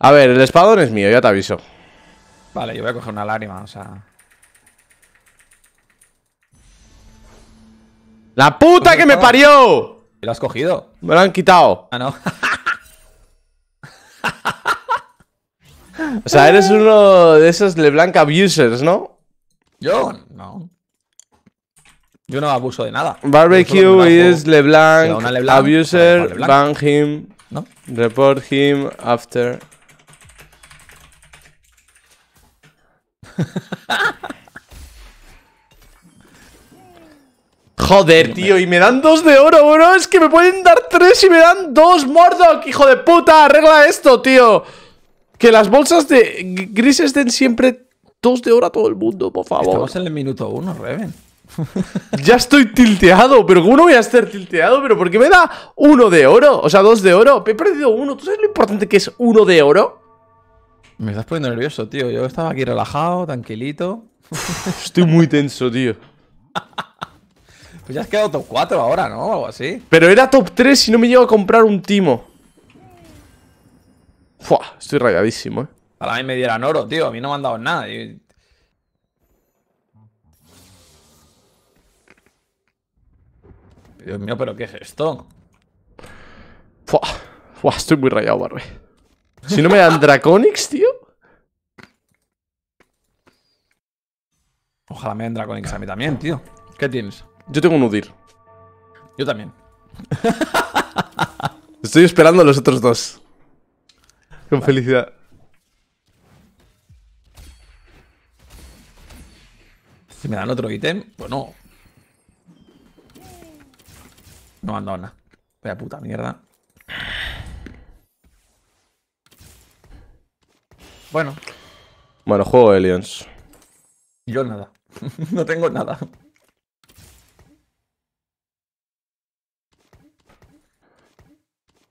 A ver, el espadón es mío, ya te aviso. Vale, yo voy a coger una lágrima, o sea... ¡La puta que me parió! ¿Y ¿Lo has cogido? Me lo han quitado. Ah, no. o sea, eres uno de esos LeBlanc abusers, ¿no? Yo no. Yo no abuso de nada. Barbecue is LeBlanc, LeBlanc, abuser, ban him. Report him after. Joder, tío, y me dan dos de oro, bro. Es que me pueden dar tres y me dan dos, Mordok, hijo de puta. Arregla esto, tío. Que las bolsas de grises den siempre dos de oro a todo el mundo, por favor. Estamos en el minuto uno, Reven. ya estoy tilteado, pero ¿cómo no voy a estar tilteado? Pero por qué me da uno de oro, o sea, dos de oro. he perdido uno. ¿Tú sabes lo importante que es uno de oro? Me estás poniendo nervioso, tío. Yo estaba aquí relajado, tranquilito. estoy muy tenso, tío. pues ya has quedado top 4 ahora, ¿no? Algo así. Pero era top 3 y no me llego a comprar un timo. estoy rayadísimo, eh. Para mí me dieran oro, tío. A mí no me han dado nada. tío Dios mío, pero ¿qué es esto? Fua. estoy muy rayado, Barbie. Si no me dan Draconix, tío. Ojalá me den Draconix a mí también, tío. ¿Qué tienes? Yo tengo un Udir. Yo también. Estoy esperando a los otros dos. Con felicidad. Si me dan otro ítem, pues no. No me nada. Vaya puta mierda. Bueno. Bueno, juego Aliens. Yo nada. no tengo nada.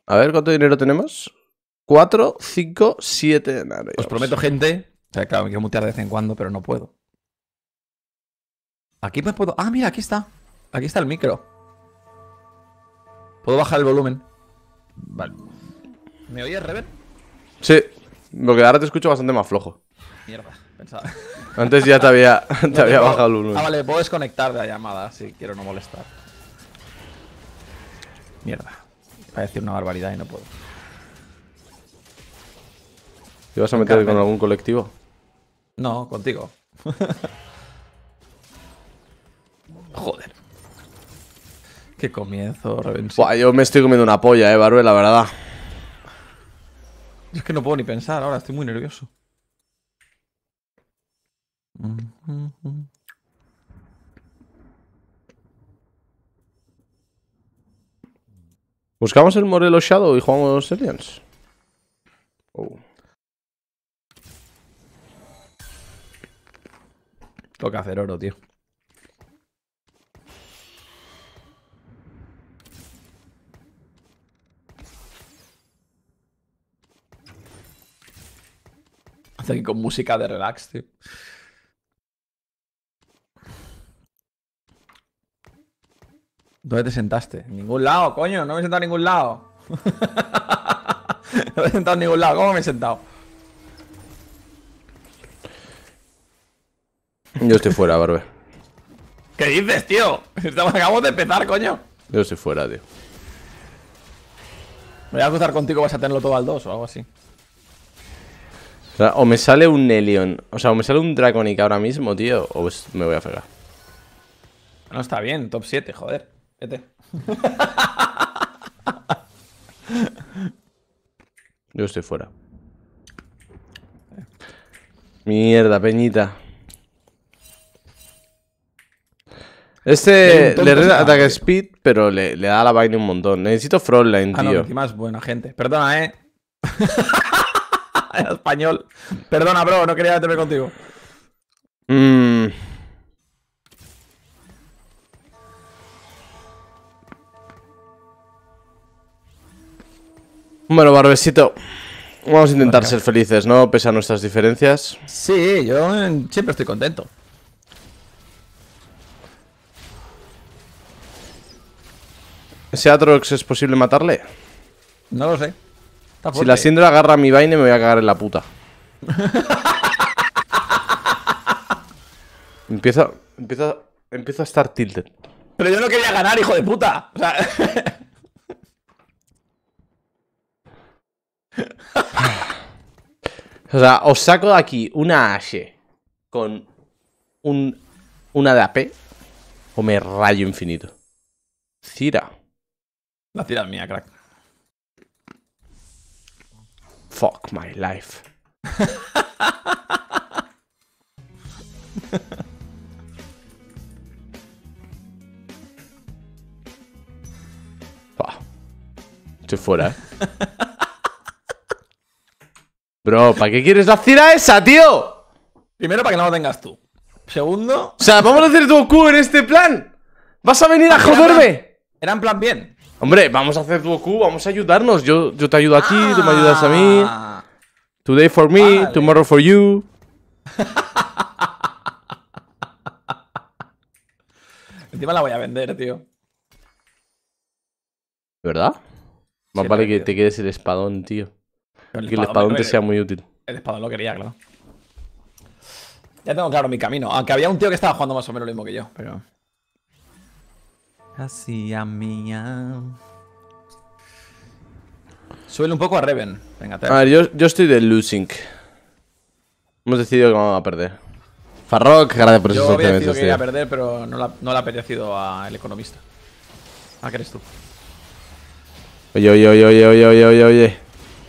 A ver, ¿cuánto dinero tenemos? 4, 5, 7. Os prometo, gente. O sea, claro, me quiero mutear de vez en cuando, pero no puedo. Aquí me puedo. Ah, mira, aquí está. Aquí está el micro. ¿Puedo bajar el volumen? Vale. ¿Me oyes, Rever? Sí, porque ahora te escucho bastante más flojo. Mierda, pensaba. Antes ya te había, te había bajado el volumen. Ah, vale, puedo desconectar de la llamada si quiero no molestar. Mierda. Parece una barbaridad y no puedo. ¿Te vas a meter con algún colectivo? No, contigo. Joder comienzo, yo me estoy comiendo una polla, eh, Baruel, la verdad. es que no puedo ni pensar ahora, estoy muy nervioso. ¿Buscamos el Morelo Shadow y jugamos Aliens? Oh. Toca hacer oro, tío. aquí con música de relax, tío. ¿Dónde te sentaste? En ningún lado, coño. No me he sentado en ningún lado. no me he sentado en ningún lado. ¿Cómo me he sentado? Yo estoy fuera, Barbe ¿Qué dices, tío? Estamos, acabamos de empezar, coño. Yo estoy fuera, tío. Me voy a cruzar contigo, vas a tenerlo todo al dos o algo así. O, me sale un Nelion. O sea, o me sale un Draconic ahora mismo, tío. O pues me voy a fregar. No está bien, top 7, joder. Vete. Yo estoy fuera. Mierda, peñita. Este le reda ataque speed, pero le, le da la vaina un montón. Necesito frontline, ah, no, No, más buena gente. Perdona, eh. español. Perdona, bro, no quería meterme contigo. Mm. Bueno, Barbesito, vamos a intentar ser felices, ¿no? Pese a nuestras diferencias. Sí, yo siempre estoy contento. ¿Ese Atrox es posible matarle? No lo sé. Si la síndrome agarra mi vaina, me voy a cagar en la puta. empieza, empiezo a estar tilted. Pero yo no quería ganar, hijo de puta. O sea... os saco de aquí una H con un, una de AP o me rayo infinito. Cira. La cira mía, crack. Fuck my life. Estoy fuera, eh. Bro, ¿para qué quieres la a esa, tío? Primero, para que no lo tengas tú. Segundo. O sea, vamos a hacer tu Q en este plan. ¿Vas a venir a joderme? Era en plan bien. Hombre, vamos a hacer 2Q, vamos a ayudarnos. Yo, yo te ayudo a tú me ayudas a mí. Ah. Today for me, tomorrow for you. Encima la voy a vender, tío. verdad? Más vale que te quedes el espadón, tío. que el espadón te sea muy útil. El espadón lo quería, claro. Ya tengo claro mi camino. Aunque había un tío que estaba jugando más o menos lo mismo que yo, pero. Así a mía. Suele un poco a Reven. Venga, te... A ver, yo, yo estoy de losing. Hemos decidido que vamos a perder. Farrok. gracias por Yo esos había decidido que iba a perder, pero no le ha apetecido al economista. Ah, que eres tú. Oye, oye, oye, oye, oye, oye, oye, oye.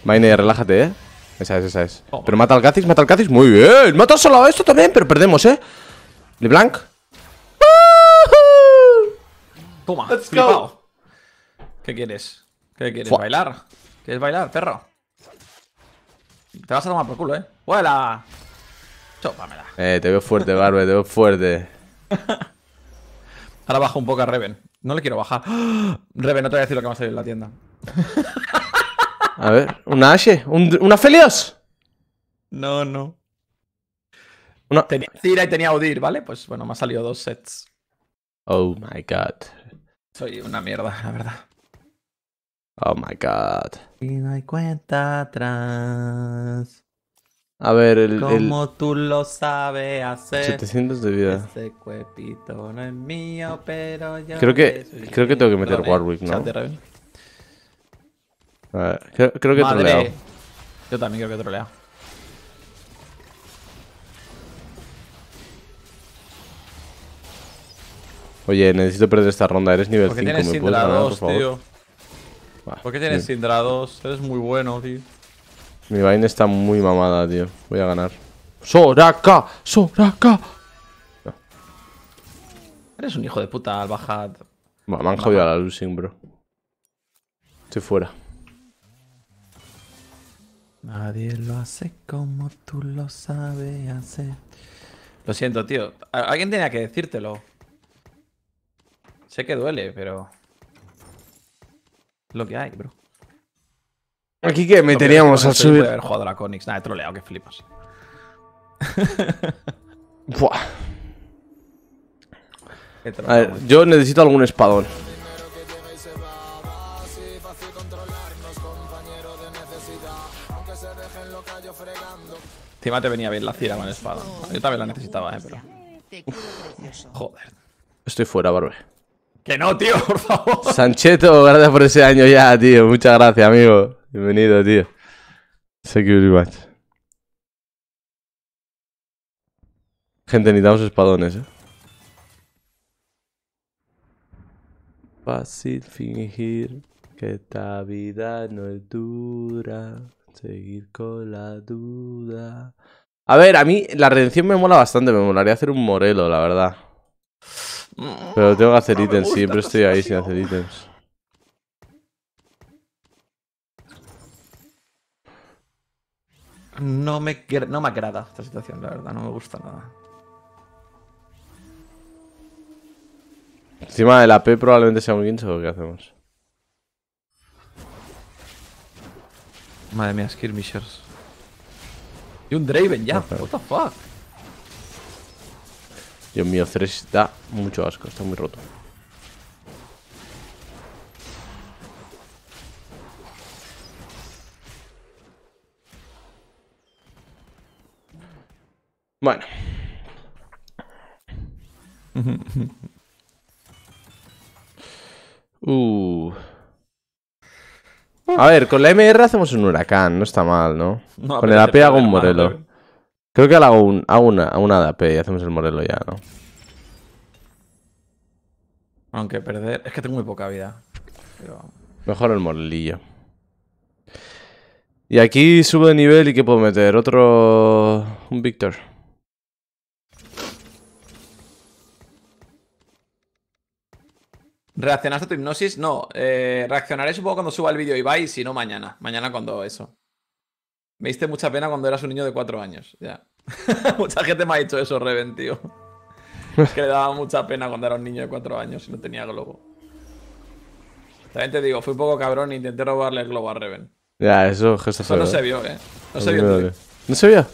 Maine, relájate, eh. Esa es, esa es. Oh. pero mata al Kha'Zix, mata al Kha'Zix. Muy bien. Mata solo a esto también, pero perdemos, eh. LeBlanc. Toma, Let's Go. ¿Qué quieres? ¿Qué quieres? ¿Bailar? ¿Quieres bailar, perro? Te vas a tomar por culo, ¿eh? ¡Vuela! Chópamela. Eh, te veo fuerte, Barbe, te veo fuerte. Ahora bajo un poco a Reven. No le quiero bajar. Reven, no te voy a decir lo que va a salir en la tienda. a ver, ¿una H? ¿Un, ¿Una Felios? No, no. Tenía Cira y tenía Odir, ¿vale? Pues bueno, me han salido dos sets. Oh my god. Soy una mierda, la verdad. Oh my god. Y no hay cuenta atrás. A ver, el. Como tú lo sabes hacer. 700 de vida. Este cuepito no es mío, pero Creo que, creo que tengo que meter Warwick, ¿no? A ver, creo, que he troleado. Yo también creo que he troleado. Oye, necesito perder esta ronda, eres nivel 5, ¿me puedes por favor? Tío. ¿Por qué tienes Sindra 2? Eres muy bueno, tío. Mi vaina está muy mamada, tío. Voy a ganar. ¡Soraka! ¡Soraka! Eres un hijo de puta al bajar. me han jodido a la losing, bro. Estoy fuera. Nadie lo hace como tú lo sabes hacer. Lo siento, tío. Alguien tenía que decírtelo. Sé que duele, pero... Lo que hay, bro. Aquí que meteríamos a subir. Puede haber jugado la Conix. Nada, he troleado, que flipas. Buah. A ver, yo necesito algún espadón. Encima te venía bien la cira con el espadón. Yo también la necesitaba, eh, pero. Joder. Estoy fuera, Barbe. Que no, tío, por favor. Sancheto, gracias por ese año ya, tío. Muchas gracias, amigo. Bienvenido, tío. Thank you Gente, necesitamos espadones, eh. Fácil fingir que esta vida no es dura. Seguir con la duda. A ver, a mí la redención me mola bastante. Me molaría hacer un Morelo, la verdad. Pero tengo que hacer ítems, siempre estoy ahí sin hacer ítems. No me, no me agrada esta situación, la verdad, no me gusta nada. Encima de la P probablemente sea un guincho, ¿qué hacemos? Madre mía, skirmishers. Y un Draven ya, what the fuck. Dios mío, Ceres da mucho asco, está muy roto. Bueno. Uh. Ah. A ver, con la MR hacemos un huracán, no está mal, ¿no? no con el AP hago un modelo. Creo que a un, una, a una y hacemos el Morelo ya, ¿no? Aunque perder... Es que tengo muy poca vida. Pero... Mejor el Morelillo. Y aquí subo de nivel y ¿qué puedo meter? Otro... Un Victor. ¿Reaccionaste a tu hipnosis? No. Eh, reaccionaré supongo cuando suba el vídeo y y si no mañana. Mañana cuando eso. Me diste mucha pena cuando eras un niño de 4 años. Ya. mucha gente me ha dicho eso, Reven, tío. que le daba mucha pena cuando era un niño de 4 años y no tenía globo. También te digo, fui un poco cabrón e intenté robarle el globo a Reven. Ya, eso, no se ¿eh? vio, eh. No se vio. ¿No se vio?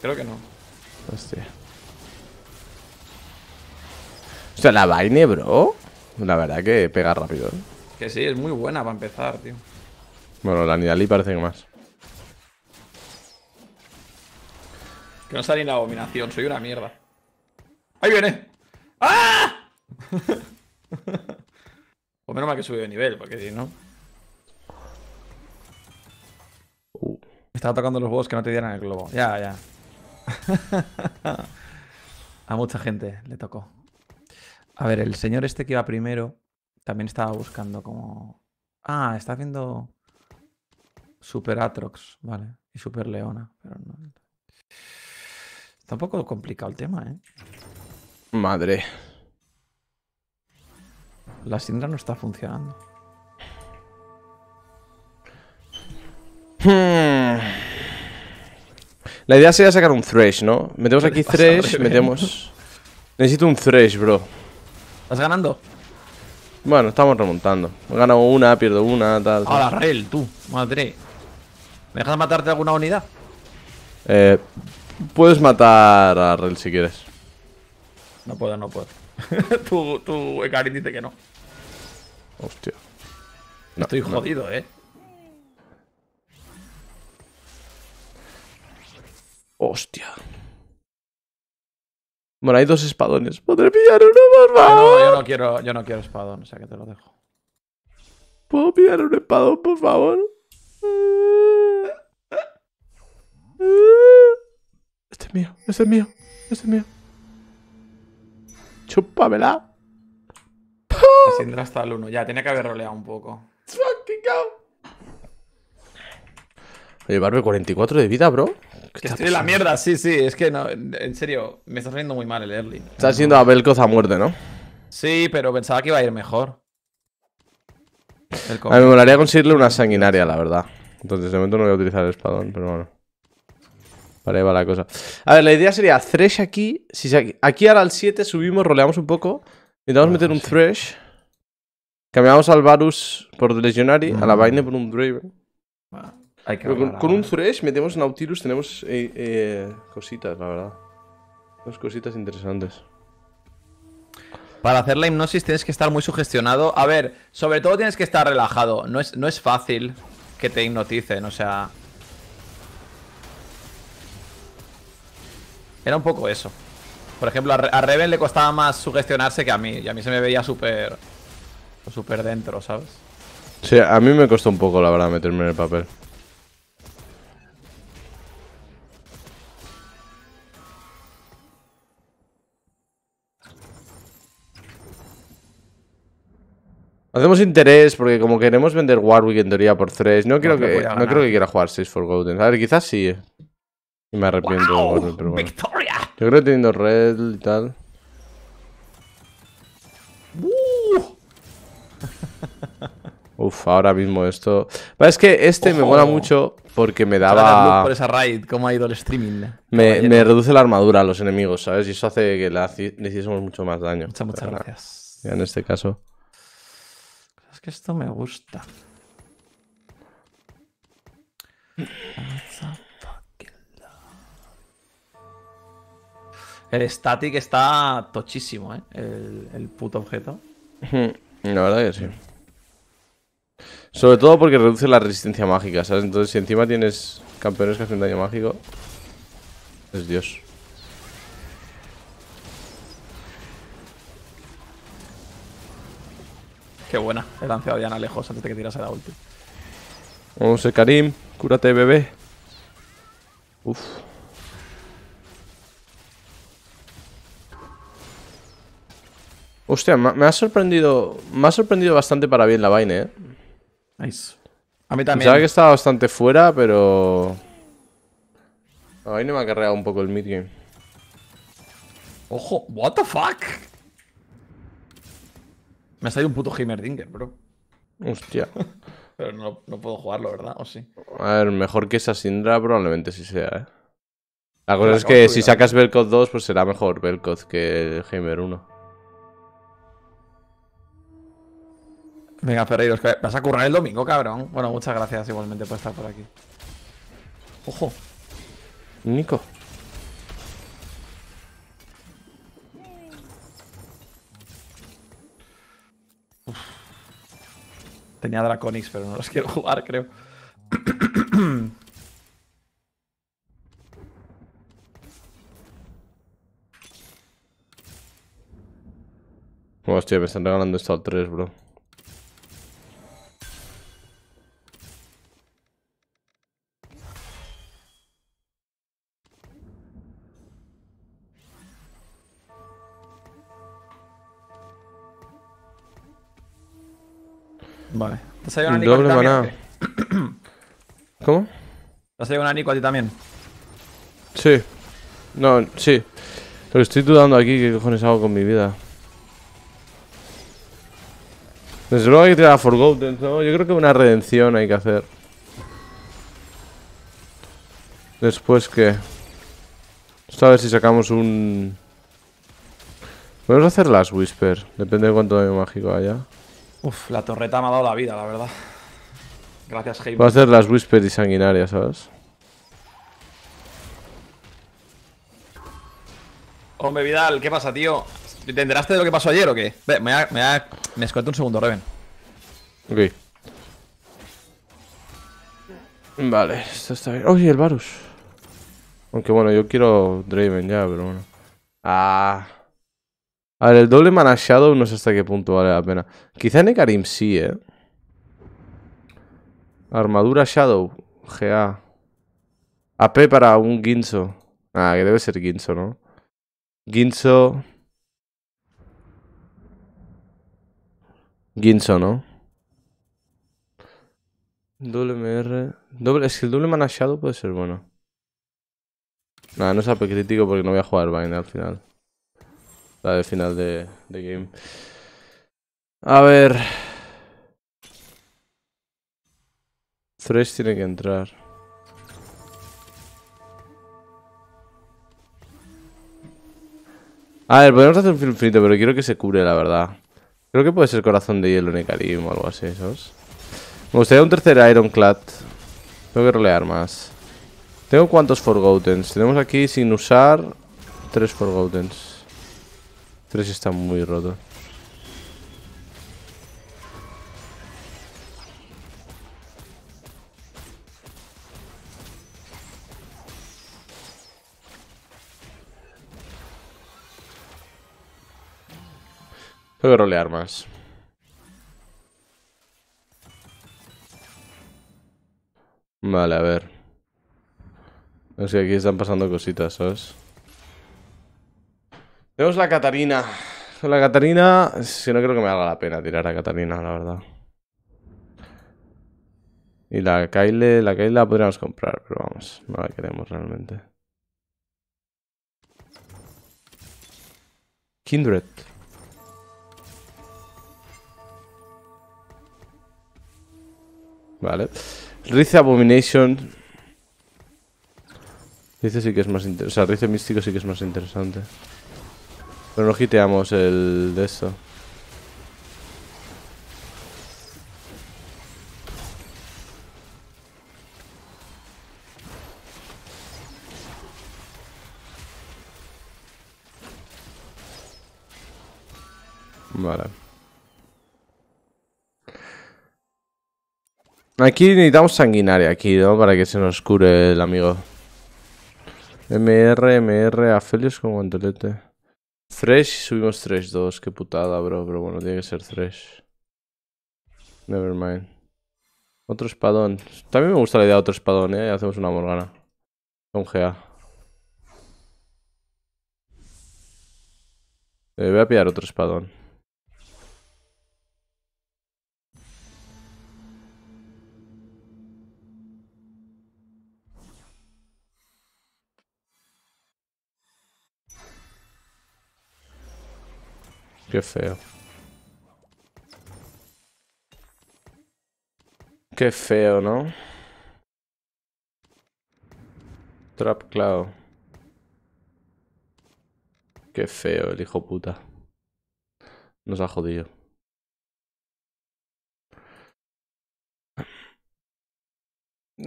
Creo que no. Hostia. O sea, la vaina, bro. La verdad que pega rápido. ¿eh? Que sí, es muy buena para empezar, tío. Bueno, la Nidalí parece que más. Que no sale ni la abominación, soy una mierda. ¡Ahí viene! ¡Ah! pues menos mal que subido de nivel, porque si no... Me uh, estaba tocando los huevos que no te dieran el globo. Ya, ya. A mucha gente le tocó. A ver, el señor este que iba primero también estaba buscando como... Ah, está haciendo Super Atrox, vale. Y Super Leona, pero no... Está un poco complicado el tema, ¿eh? Madre. La Sindra no está funcionando. Hmm. La idea sería sacar un Thresh, ¿no? Metemos aquí Thresh, metemos... Necesito un Thresh, bro. ¿Estás ganando? Bueno, estamos remontando. Gano una, pierdo una, tal. la Rael, tú, madre. ¿Me dejas matarte alguna unidad? Eh. Puedes matar a Rel si quieres. No puedo, no puedo. tu, tu dice que no. Hostia. No, Estoy jodido, eh. Hostia. Bueno, hay dos espadones. Podré pillar uno favor? Ah, no, yo no quiero, yo no quiero espadón, o sea que te lo dejo. ¿Puedo pillar un espadón, por favor? es mío, ese es mío, es mío. Chúpamela. hasta el 1. Ya, tenía que haber roleado un poco. Oye, Barbe, 44 de vida, bro. estoy en la mierda, sí, sí. Es que no, en serio, me está saliendo muy mal el early. Está siendo Abel a muerte, ¿no? Sí, pero pensaba que iba a ir mejor. me molaría conseguirle una sanguinaria, la verdad. Entonces, de momento no voy a utilizar el espadón, pero bueno. Vale, va la cosa. A ver, la idea sería thresh aquí. Si aquí ahora al 7 subimos, roleamos un poco. Intentamos ah, meter un thresh. Cambiamos al Varus por Legionary, a la ah. vaina por un Draven. con, un Thresh metemos Nautilus, tenemos eh, eh, cositas, la verdad. Dos cositas interesantes. Para hacer la hipnosis tienes que estar muy sugestionado. A ver, sobre todo tienes que estar relajado. No es, no es fácil que te hipnoticen, o sea... Era un poco eso. Por ejemplo, a, Reven le costaba más sugestionarse que a mí. Y a mí se me veía súper. súper dentro, ¿sabes? Sí, a mí me costó un poco, la verdad, meterme en el papel. Hacemos interés porque como queremos vender Warwick en teoría por 3, no, creo que, no creo que quiera jugar 6 for Golden. A ver, quizás sí. Eh. Y me arrepiento ¡Victoria! Yo creo que teniendo red y tal. ¡Uh! Uf, ahora mismo esto. es que este me mola mucho porque me daba. Por esa raid, cómo ha ido el streaming. Me, reduce la armadura a los enemigos, ¿sabes? Y eso hace que le, hiciésemos mucho más daño. Muchas, muchas gracias. en este caso. Es que esto me gusta. El static está tochísimo, ¿eh? El, puto objeto. Hmm, la verdad que sí. Sobre todo porque reduce la resistencia mágica, ¿sabes? Entonces, si encima tienes campeones que hacen daño mágico, es Dios. Qué buena. He lanzado Diana lejos antes de que tirase la ulti. Vamos, Karim. Cúrate, bebé. Uf. Hostia, me ha sorprendido. Me ha sorprendido bastante para bien la vaina, eh. Nice. A mí también. Sabía que estaba bastante fuera, pero. La vaina me ha cargado un poco el midgame. Ojo, what the fuck? Me ha salido un puto Heimerdinger, bro. Hostia. pero no, puedo jugarlo, ¿verdad? ¿O sí? A ver, mejor que esa Sindra probablemente sí sea, eh. La cosa es que si sacas Belkoth 2, pues será mejor Belkoth que Heimer 1. Venga, Ferreiros, vas a currar el domingo, cabrón. Bueno, muchas gracias igualmente por estar por aquí. Ojo. Nico. Tenía Draconix, pero no los quiero jugar, creo. Hostia, me están regalando esto tres, 3, bro. Vale. ¿Te ha un anico a ti También, ¿Cómo? ¿Te ha salido un anico a ti también? Sí. No, sí. Lo estoy dudando aquí, ¿qué cojones hago con mi vida? Desde luego hay que tirar a Forgotten, ¿no? Yo creo que una redención hay que hacer. Después, ¿qué? a ver si sacamos un... Podemos hacer las Whisper, depende de cuánto de mágico haya. Uf, la torreta me ha dado la vida, la verdad. Gracias, Jaime. Va a hacer las Whisper y sanguinarias, ¿sabes? Hombre, Vidal, ¿qué pasa, tío? ¿Te enteraste de lo que pasó ayer o qué? me, me, un segundo, Reven. Ok. Vale, esto está bien. Oye, el Varus. Aunque bueno, yo quiero Draven ya, pero bueno. Ah. A ver, el doble mana Shadow no sé hasta qué punto vale la pena. Quizá Nekarim sí, ¿eh? Armadura Shadow. GA. AP para un Ginzo. Ah, que debe ser Ginzo, ¿no? Ginzo... Ginzo, ¿no? Doble Doble... Es que el doble mana Shadow puede ser bueno. Nada, no es AP crítico porque no voy a jugar Bind al final. La del final de, de game. A ver. Thresh tiene que entrar. A ver, podemos hacer un film pero quiero que se cubre, la verdad. Creo que puede ser corazón de hielo Nekarim o algo así, ¿sabes? Me gustaría un tercer Ironclad. Tengo que rolear más. ¿Tengo cuántos Forgotens? Tenemos aquí sin usar tres Forgotens. 3 está muy roto. pero le rolear más. Vale, a ver. Es que aquí están pasando cositas, ¿sabes? Tenemos la Catarina. La Catarina, si no creo que me haga la pena tirar a Catarina, la verdad. Y la Kyle, la Kyle la podríamos comprar, pero vamos, no la queremos realmente. Kindred. Vale. Rice Abomination. dice sí que es más interesante. O sea, Rice Místico sí que es más interesante. Pero no hiteamos el de eso. Vale. Aquí necesitamos sanguinaria aquí, ¿no? Para que se nos cure el amigo. MR, MR, Afelios con guantelete. Thresh y subimos Thresh 2. Qué putada, bro. Pero bueno, tiene que ser Thresh. Never mind. Otro espadón. También me gusta la idea de otro espadón, ¿eh? Hacemos una morgana. Con GA. Eh, voy a pillar otro espadón. Qué feo. Qué feo, ¿no? Trap Cloud. Qué feo el hijo puta. Nos ha jodido.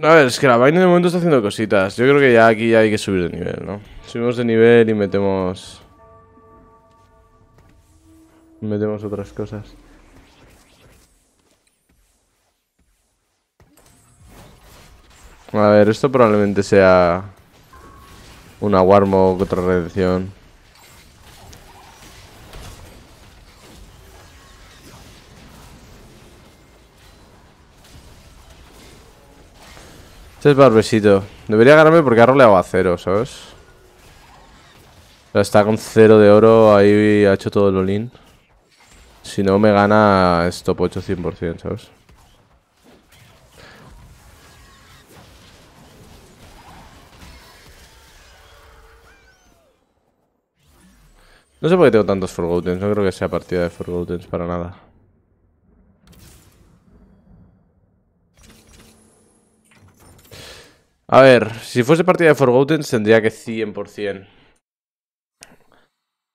A ver, es que la vaina de momento está haciendo cositas. Yo creo que ya aquí hay que subir de nivel, ¿no? Subimos de nivel y metemos metemos otras cosas. A ver, esto probablemente sea una Warmo otra redención. Este es Barbesito. Debería ganarme porque ha roleado a cero, ¿sabes? Está con cero de oro, ahí ha hecho todo el olín. Si no, me gana Stop 8 100%, ¿sabes? No sé por qué tengo tantos Forgotens, no creo que sea partida de Forgotens para nada. A ver, si fuese partida de Forgotens tendría que 100%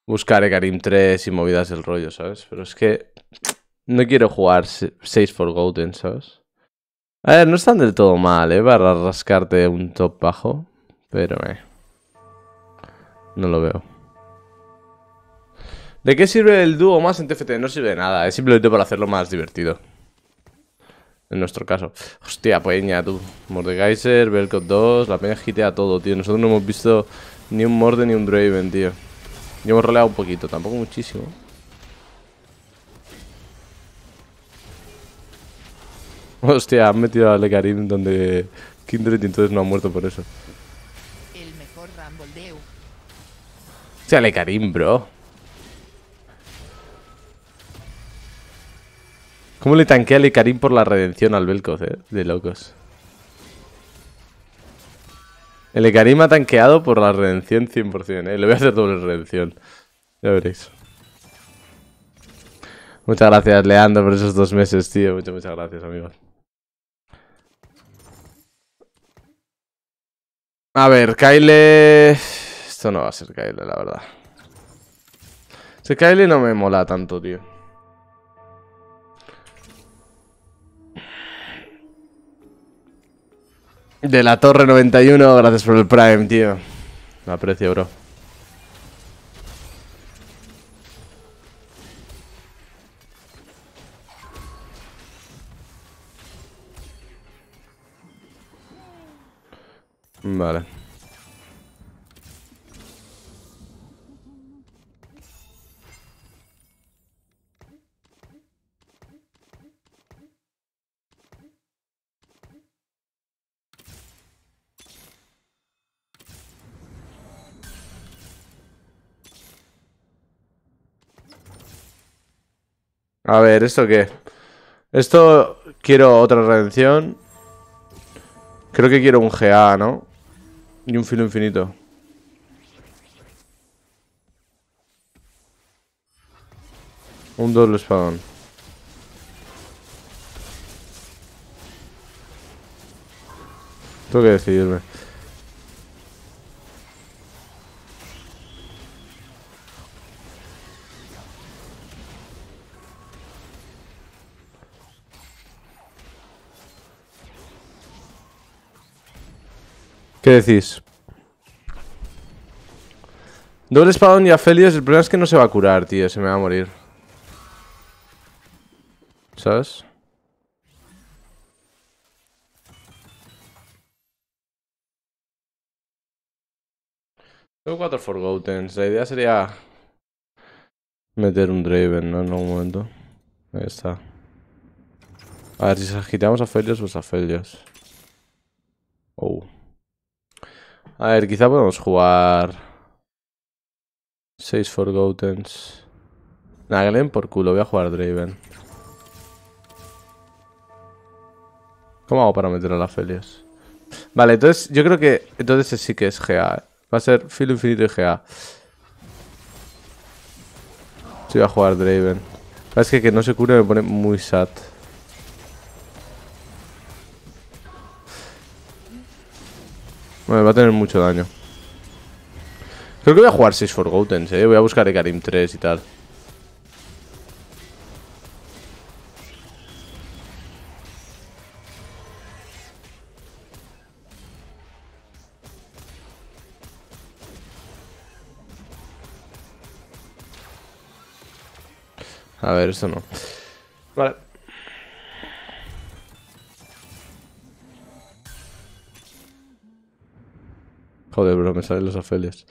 buscar Karim 3 y movidas del rollo, ¿sabes? Pero es que no quiero jugar 6 for Golden, ¿sabes? A ver, no están del todo mal, ¿eh? Para rascarte un top bajo, pero eh, no lo veo. ¿De qué sirve el dúo más en TFT? No sirve de nada, es simplemente para hacerlo más divertido. En nuestro caso. Hostia, peña, tú. Mordekaiser, Belcot 2, la peña gitea todo, tío. Nosotros no hemos visto ni un Morde ni un Draven, tío. Yo hemos roleado un poquito, tampoco muchísimo. Hostia, han metido a Lecarín donde Kindred y entonces no ha muerto por eso. El mejor Hostia, Lecarín, bro. ¿Cómo le tanquea a por la redención al Belco, eh? De locos. El Ecarim ha tanqueado por la redención 100%, ¿eh? Le voy a hacer doble redención. Ya veréis. Muchas gracias, Leandro, por esos dos meses, tío. Muchas, muchas gracias, amigos. A ver, Kyle... Esto no va a ser Kyle, la verdad. Ese Kyle no me mola tanto, tío. De la Torre 91, gracias por el Prime, tío. Lo aprecio, bro. Vale. A ver, ¿esto qué? Esto quiero otra redención. Creo que quiero un GA, ¿no? Y un filo infinito. Un doble espadón. Tengo que decidirme. ¿Qué decís? Doble espadón y Felios El problema es que no se va a curar, tío. Se me va a morir. ¿Sabes? Tengo cuatro Forgotens. La idea sería meter un Draven, ¿no? En algún momento. Ahí está. A ver si agitamos a Felios, pues a Felios. Oh. A ver, quizá podemos jugar... 6 Forgotens. Naglen por culo, voy a jugar Draven. ¿Cómo hago para meter a las Felias? Vale, entonces yo creo que... Entonces sí que es GA. ¿eh? Va a ser filo infinito y GA. Sí, voy a jugar Draven. Es que que no se cure me pone muy sad. va a tener mucho daño. Creo que voy a jugar 6 Forgotten, ¿eh? Voy a buscar Ekarim 3 y tal. A ver, esto no. Vale. de broma, me salen los afelios.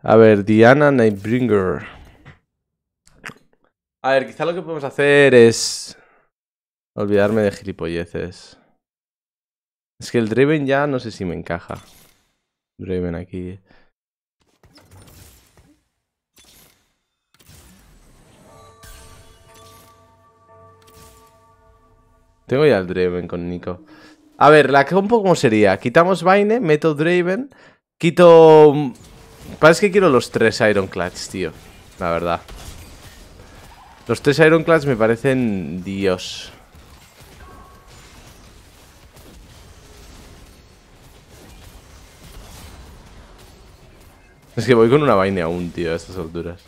A ver, Diana Nightbringer. A ver, quizá lo que podemos hacer es... Olvidarme de gilipolleces. Es que el Draven ya no sé si me encaja. Draven aquí. Tengo ya el Draven con Nico. A ver, la poco cómo sería. Quitamos Vaine, meto Draven, Quito... Parece que quiero los tres Ironclads, tío. La verdad. Los tres Ironclads me parecen Dios. Es que voy con una vaina aún, tío, a estas alturas.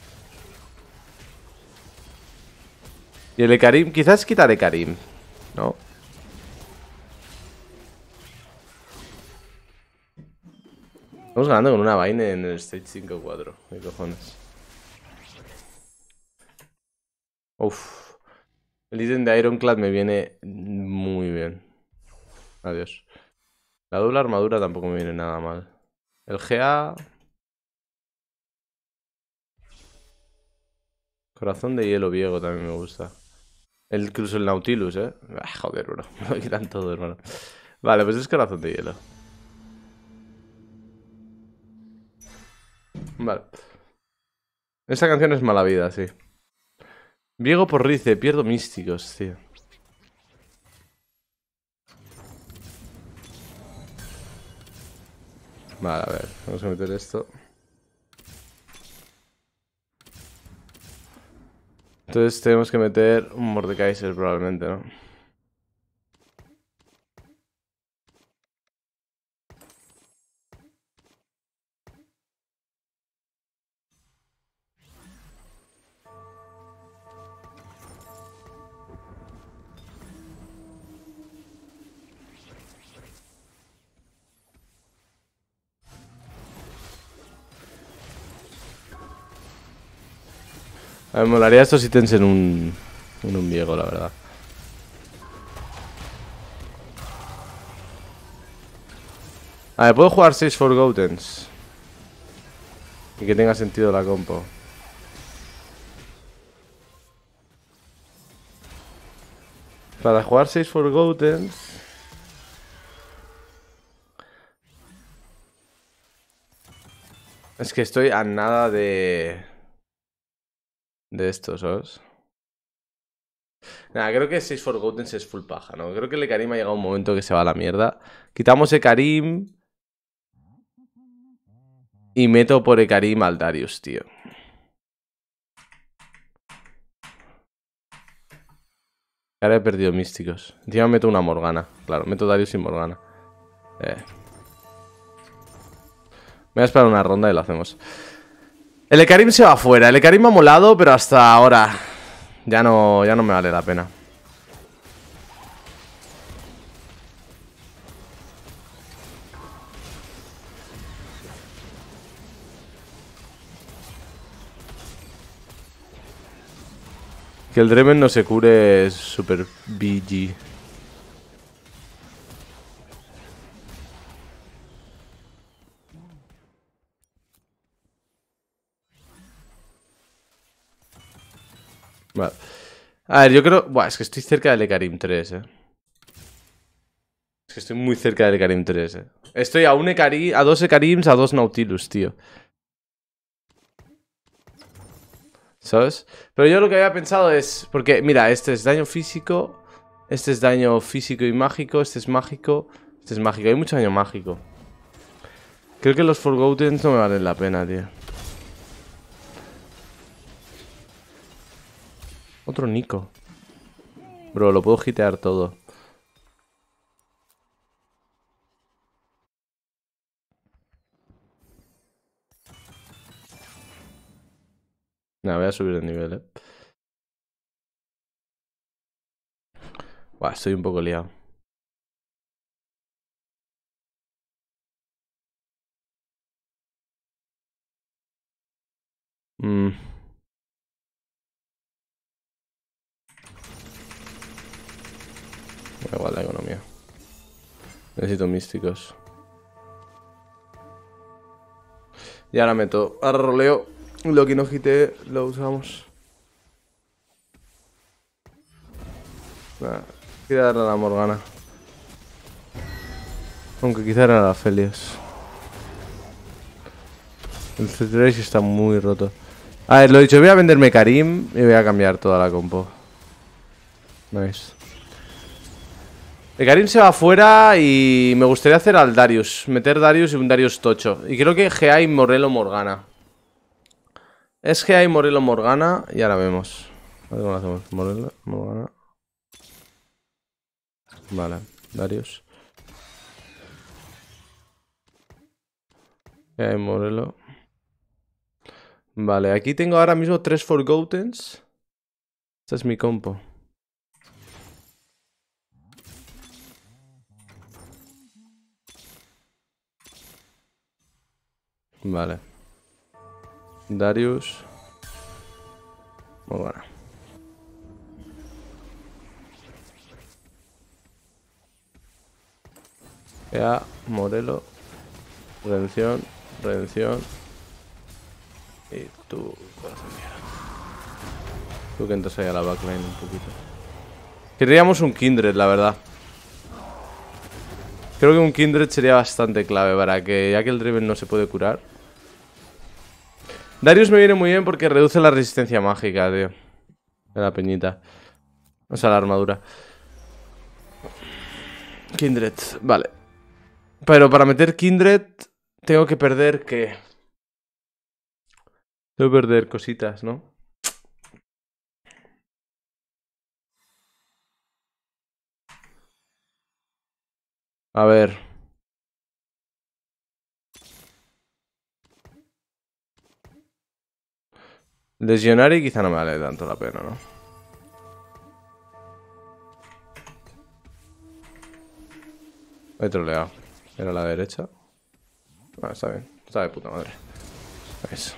Y el Ekarim, quizás quitaré Karim, ¿no? Estamos ganando con una vaina en el stage 5-4. ¿Qué cojones? Uf. El ítem de Ironclad me viene muy bien. Adiós. La doble armadura tampoco me viene nada mal. El GA... Corazón de hielo viejo también me gusta. El, incluso el Nautilus, ¿eh? joder, bro. Me lo quitan todo, hermano. Vale, pues es corazón de hielo. Esta canción es mala vida, sí. Diego rice, pierdo místicos, tío. Vale, a ver, vamos a meter esto. Entonces tenemos que meter un Mordekaiser probablemente, ¿no? A ver, molaría estos ítems en un, en un viejo, la verdad. A ver, puedo jugar 6 Forgotens. Y que tenga sentido la compo. Para jugar 6 Forgotens. Es que estoy a nada de de estos, ¿sabes? Nada, creo que 6 Forgotten es full paja, ¿no? Creo que el de ha llegado un momento que se va a la mierda. Quitamos el Karim. Y meto por el al Darius, tío. Ahora he perdido místicos. Encima meto una Morgana. Claro, meto Darius y Morgana. Eh. Me voy a esperar una ronda y lo hacemos. El Ekarim se va afuera El Ekarim ha molado, pero hasta ahora ya no, ya no me vale la pena. Que el Dremen no se cure es super BG. Vale. A ver, yo creo... Buah, es que estoy cerca del Karim 3, eh. Es que estoy muy cerca del Ecarim 3, eh. Estoy a un A dos Ekarims, a dos Nautilus, tío. ¿Sabes? Pero yo lo que había pensado es... Porque, mira, este es daño físico... Este es daño físico y mágico, este es mágico, este es mágico. Hay mucho daño mágico. Creo que los Forgotten no me valen la pena, tío. Otro Nico. Bro, lo puedo gitear todo. Nada, voy a subir el nivel, eh. estoy un poco liado. Mmm. igual la economía. Necesito místicos. Y ahora meto. Ahora roleo. Lo que no quité lo usamos. Voy quiero darle a la Morgana. Aunque quizá era la Felias. El c está muy roto. A ver, lo dicho, voy a venderme Karim y voy a cambiar toda la compo. Nice. Eh, Karim se va afuera y me gustaría hacer al Darius. Meter Darius y un Darius tocho. Y creo que Gea y Morelo Morgana. Es Gea y Morelo Morgana y ahora vemos. A ver cómo Morelo Morgana. Vale, Darius. Gea y Vale, aquí tengo ahora mismo tres Forgotens. Esta es mi compo. Vale. Darius. Muy buena. ya Morelo. Redención, redención. Y tú, corazón Tú que entras ahí a la backline un poquito. Queríamos un Kindred, la verdad. Creo que un Kindred sería bastante clave para que, ya que el Driven no se puede curar, Darius me viene muy bien porque reduce la resistencia mágica, tío. De la peñita. O sea, la armadura. Kindred, vale. Pero para meter Kindred, tengo que perder que... Tengo que perder cositas, ¿no? A ver. y quizá no me vale tanto la pena, ¿no? he troleado. Era la derecha. Ah, está bien. Está de puta madre. Eso.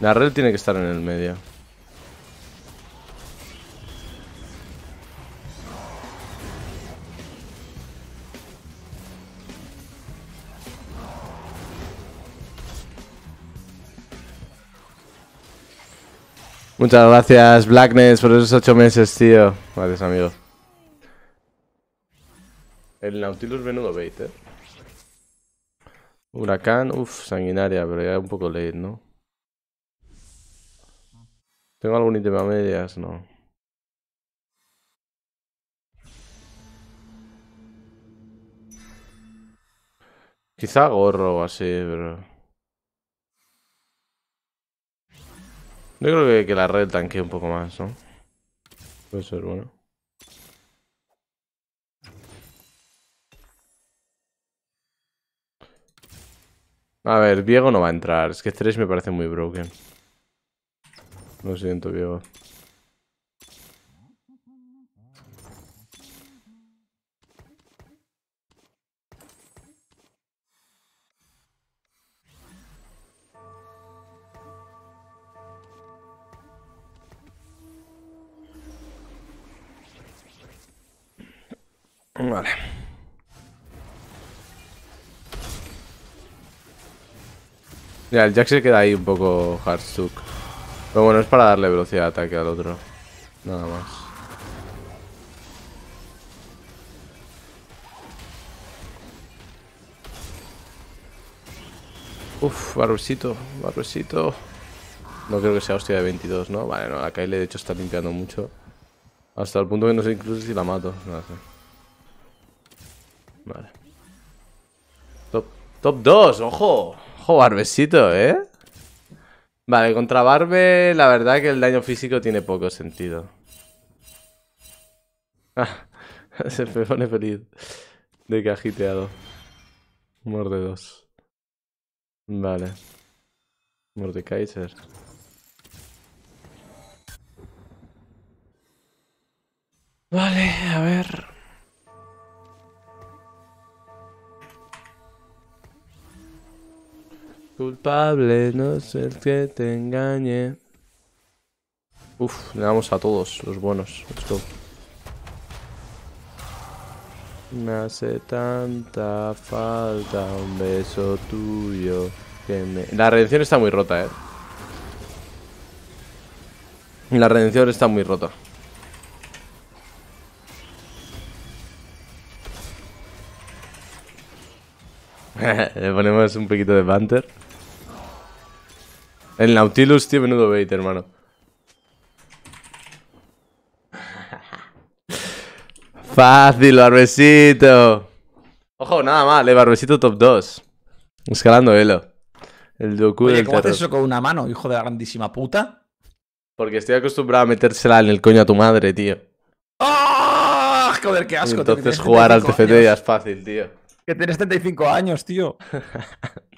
red tiene que estar en el medio. Muchas gracias, Blackness, por esos ocho meses, tío. Gracias, amigo. El Nautilus venudo bait, eh. Huracán, uff, sanguinaria, pero ya un poco late, ¿no? ¿Tengo algún ítem a medias? No. Quizá gorro o así, pero... Yo creo que, la red tanquee un poco más, ¿no? Puede ser bueno. A ver, Diego no va a entrar. Es que 3 me parece muy broken. Lo siento, Diego. Vale. Ya, el Jack se queda ahí un poco Hard hardstuck. Pero bueno, es para darle velocidad de ataque al otro. Nada más. Uf, barbesito Barbesito No creo que sea hostia de 22, ¿no? Vale, no, la Kyle de hecho está limpiando mucho. Hasta el punto que no sé incluso si la mato. No sé. Top 2, ojo. Ojo, Barbesito, ¿eh? Vale, contra Barbe, la verdad que el daño físico tiene poco sentido. Ah, se me pone feliz de que cajiteado. Morde 2. Vale. Morde Kaiser. Vale, a ver. culpable, no sé el que te engañe. Uf, le damos a todos los buenos. Let's Me hace tanta falta un beso tuyo que La redención está muy rota, eh. La redención está muy rota. Le ponemos un poquito de banter. El Nautilus, tío, menudo bait, hermano. Fácil, barbesito. Ojo, nada mal, eh, el barbesito top 2. Escalando elo. El Oye, ¿cómo haces eso con una mano, hijo de la grandísima puta? Porque estoy acostumbrado a metérsela en el coño a tu madre, tío. ¡Ah! Joder, qué asco. entonces jugar al TFT ya es fácil, tío. Que tienes 35 años, tío.